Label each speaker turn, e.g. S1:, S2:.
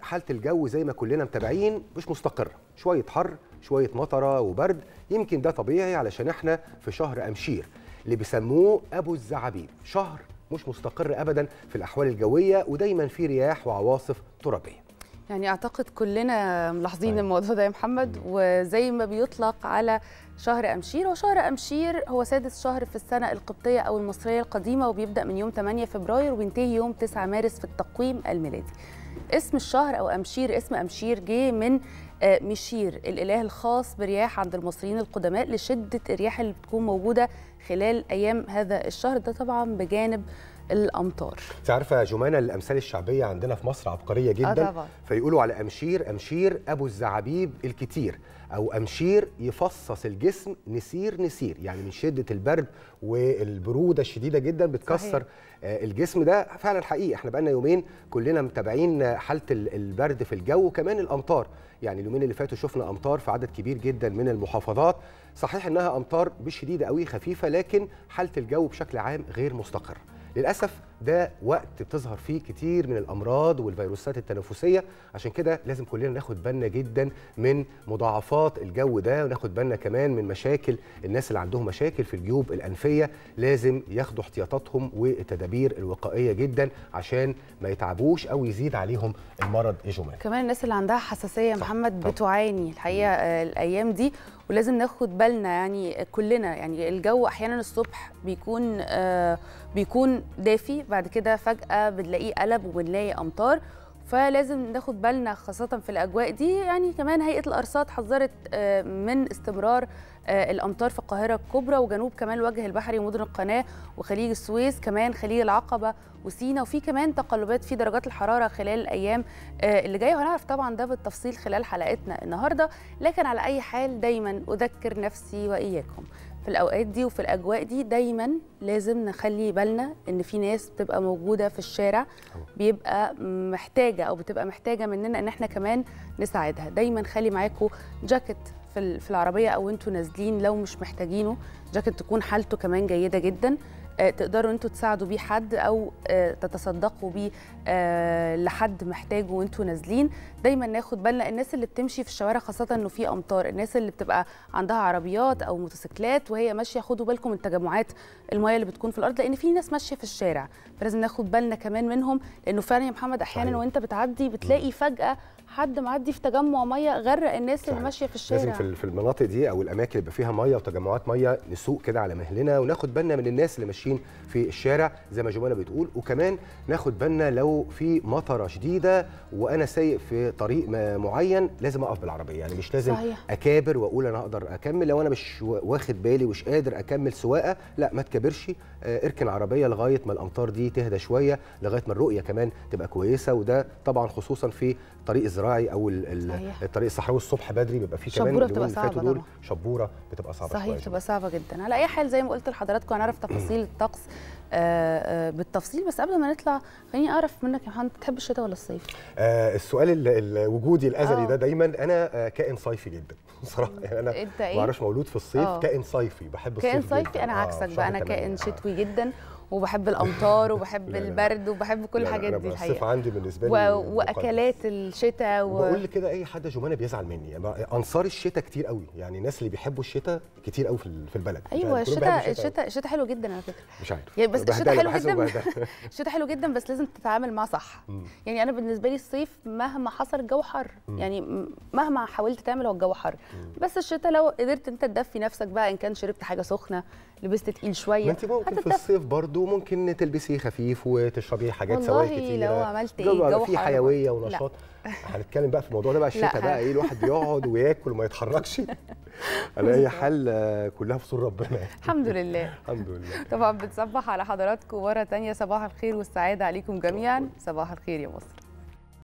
S1: حالة الجو زي ما كلنا متابعين مش مستقرة شوية حر شوية مطرة وبرد يمكن ده طبيعي علشان احنا في شهر أمشير اللي بيسموه أبو الزعابيب شهر مش مستقر أبدا في الأحوال الجوية ودايما في رياح وعواصف ترابية
S2: يعني اعتقد كلنا ملاحظين أيوة. الموضوع ده يا محمد وزي ما بيطلق على شهر امشير وشهر امشير هو سادس شهر في السنه القبطيه او المصريه القديمه وبيبدا من يوم 8 فبراير وينتهي يوم 9 مارس في التقويم الميلادي اسم الشهر او امشير اسم امشير جه من آه، مشير الاله الخاص برياح عند المصريين القدماء لشده الرياح اللي بتكون موجوده خلال ايام هذا الشهر ده طبعا بجانب الامطار
S1: انت عارفه يا جمانه الامثال الشعبيه عندنا في مصر عبقريه آه، جدا طبعا. فيقولوا على امشير امشير ابو الزعابيب الكتير او امشير يفصص الجسم نسير نسير يعني من شده البرد والبروده الشديده جدا بتكسر صحيح. آه، الجسم ده فعلا حقيقي احنا بقالنا يومين كلنا متابعين حاله البرد في الجو وكمان الامطار يعني اليومين اللي فاتوا شفنا امطار في عدد كبير جدا من المحافظات صحيح انها امطار مش شديده قوي خفيفه لكن حاله الجو بشكل عام غير مستقره للاسف ده وقت بتظهر فيه كتير من الامراض والفيروسات التنفسيه عشان كده لازم كلنا ناخد بالنا جدا من مضاعفات الجو ده وناخد بالنا كمان من مشاكل الناس اللي عندهم مشاكل في الجيوب الانفيه لازم ياخدوا احتياطاتهم والتدابير الوقائيه جدا عشان ما يتعبوش او يزيد عليهم المرض
S2: الجمال كمان الناس اللي عندها حساسيه محمد طب. بتعاني الحقيقه آه، الايام دي ولازم ناخد بالنا يعني كلنا يعني الجو احيانا الصبح بيكون آه بيكون دافي بعد كده فجاه بنلاقيه قلب وبنلاقي امطار فلازم ناخد بالنا خاصة في الأجواء دي يعني كمان هيئة الأرصاد حذرت آه، من استمرار آه، الأمطار في القاهرة الكبرى وجنوب كمان الوجه البحري ومدن القناة وخليج السويس كمان خليج العقبة وسينا وفي كمان تقلبات في درجات الحرارة خلال الأيام آه، اللي جاية وهنعرف طبعا ده بالتفصيل خلال حلقتنا النهاردة لكن على أي حال دايما أذكر نفسي وإياكم في الاوقات دي وفي الاجواء دي دايما لازم نخلي بالنا ان في ناس بتبقى موجوده في الشارع بيبقى محتاجه او بتبقى محتاجه مننا ان احنا كمان نساعدها دايما خلي معاكم جاكيت في العربيه او انتوا نازلين لو مش محتاجينه جاكيت تكون حالته كمان جيده جدا آه، تقدروا انتوا تساعدوا بيه حد او آه، تتصدقوا بيه آه، لحد محتاجه وانتوا نازلين دايما ناخد بالنا الناس اللي بتمشي في الشوارع خاصه انه في امطار الناس اللي بتبقى عندها عربيات او موتوسيكلات وهي ماشيه خدوا بالكم من تجمعات الميه اللي بتكون في الارض لان في ناس ماشيه في الشارع فلازم ناخد بالنا كمان منهم لانه فعلا يا محمد احيانا وانت بتعدي بتلاقي فجاه حد معدي في تجمع ميه غرق الناس صحيح. اللي ماشيه في الشارع
S1: لازم في المناطق دي او الاماكن اللي فيها ميه وتجمعات ميه نسوق كده على مهلنا وناخد بالنا من الناس اللي ماشيين في الشارع زي ما جمانه بتقول وكمان ناخد بالنا لو في مطره شديده وانا سايق في طريق معين لازم اقف بالعربيه يعني مش لازم صحيح. اكابر واقول انا اقدر اكمل لو انا مش واخد بالي ومش قادر اكمل سواقه لا ما تكبرش آه، اركن عربيه لغايه ما الامطار دي تهدى شويه لغايه ما الرؤيه كمان تبقى كويسه وده طبعا خصوصا في طريق الزراعه الزراعي او الطريق الصحراوي الصبح بدري بيبقى فيه كمان شبوره بتبقى صعبه دول شبوره بتبقى صعبه صحيح بتبقى
S2: صعبه جدا على اي حال زي ما قلت لحضراتكم هنعرف تفاصيل الطقس آه، آه، بالتفصيل بس قبل ما نطلع خليني اعرف منك يا محمد بتحب الشتاء ولا الصيف؟
S1: آه السؤال الوجودي الازلي ده آه. دايما انا كائن صيفي جدا بصراحه يعني انا إيه؟ ما اعرفش مولود في الصيف أوه. كائن صيفي بحب الصيف كائن صيفي جداً. انا عكسك بقى انا كائن
S2: شتوي جدا وبحب الامطار وبحب لا البرد وبحب كل الحاجات دي الحقيقه الصيف عندي
S1: بالنسبه لي و... واكلات
S2: الشتاء و... بقول
S1: كده اي حد جمانه بيزعل مني يعني انصار الشتاء كتير قوي يعني الناس اللي بيحبوا الشتاء كتير قوي في البلد ايوه الشتاء الشتاء
S2: الشتاء حلو جدا على فكره
S1: مش عارف يعني بس الشتاء حلو جدا
S2: الشتاء حلو جدا بس لازم تتعامل معاه صح يعني انا بالنسبه لي الصيف مهما حصل الجو حر يعني مهما حاولت تعمل هو الجو حر بس الشتاء لو قدرت انت تدفي نفسك بقى ان كان شربت حاجه سخنه لبست تقيل شويه ما انت ممكن في الصيف
S1: برضو وممكن تلبسي خفيف وتشربي حاجات سوائل كتير والله لو عملت ايه جو في حيويه ونشاط هنتكلم بقى في الموضوع ده بقى الشتاء بقى ايه الواحد بيقعد وياكل وما يتحركش على اي حال كلها في صور ربنا
S2: الحمد لله الحمد لله طبعا بتصبح على حضراتكم مره ثانيه صباح الخير والسعاده عليكم جميعا صباح الخير يا مصر